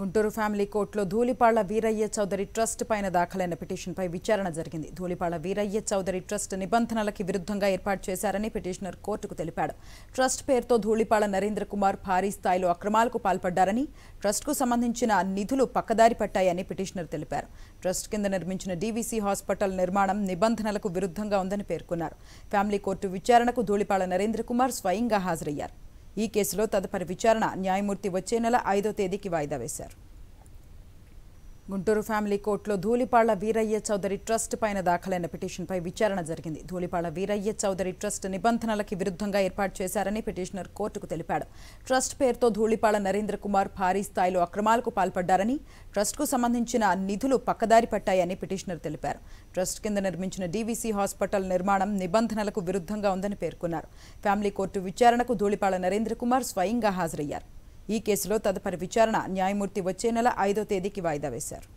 Guntur family కోర్టులో Dhulipalla Veeraiah Chowdary trust పైన దాఖలైన పిటిషన్పై విచారణ జరిగింది ధూళిపాళ్ల వీరయ్య చౌదరి ట్రస్ట్ నిబంధనలకి విరుద్ధంగా ఏర్పాటు చేశారని పిటిషనర్ కోర్టుకు తెలిపాడు ట్రస్ట్ పేరుతో ధూళిపాళ నరేంద్ర కుమార్ భారీ స్థాయిలో అక్రమాలకు పాల్పడ్డారని ట్రస్ట్కు సంబంధించిన నిధులు పక్కదారి పట్టాయని పిటిషనర్ తెలిపారు ట్రస్ట్ కింద నిర్మించిన డీవీసీ హాస్పిటల్ నిర్మాణం నిబంధనలకు విరుద్ధంగా ఉందని పేర్కొన్నారు ఫ్యామిలీ కోర్టు విచారణకు ధూళిపాళ్ల నరేంద్ర కుమార్ స్వయంగా హాజరయ్యారు ఈ కేసులో తదుపరి విచారణ న్యాయమూర్తి వచ్చే నెల ఐదో తేదీకి వాయిదా వేశారు గుంటూరు ఫ్యామిలీ కోర్టులో ధూళిపాళ్ల వీరయ్య చౌదరి ట్రస్ట్ పైన దాఖలైన పిటిషన్పై విచారణ జరిగింది ధూళిపాళ్ల వీరయ్య చౌదరి ట్రస్ట్ నిబంధనలకి విరుద్ధంగా ఏర్పాటు చేశారని పిటిషనర్ కోర్టుకు తెలిపాడు ట్రస్ట్ పేరుతో ధూళిపాళ నరేంద్ర కుమార్ భారీ స్థాయిలో అక్రమాలకు పాల్పడ్డారని ట్రస్ట్కు సంబంధించిన నిధులు పక్కదారి పట్టాయని పిటిషనర్ తెలిపారు ట్రస్ట్ కింద నిర్మించిన డీవీసీ హాస్పిటల్ నిర్మాణం నిబంధనలకు విరుద్ధంగా ఉందని పేర్కొన్నారు ఫ్యామిలీ కోర్టు విచారణకు ధూళిపాళ్ల నరేంద్ర కుమార్ స్వయంగా హాజరయ్యారు ఈ కేసులో తదుపరి విచారణ న్యాయమూర్తి వచ్చే నెల ఐదో తేదీకి వాయిదా వేశారు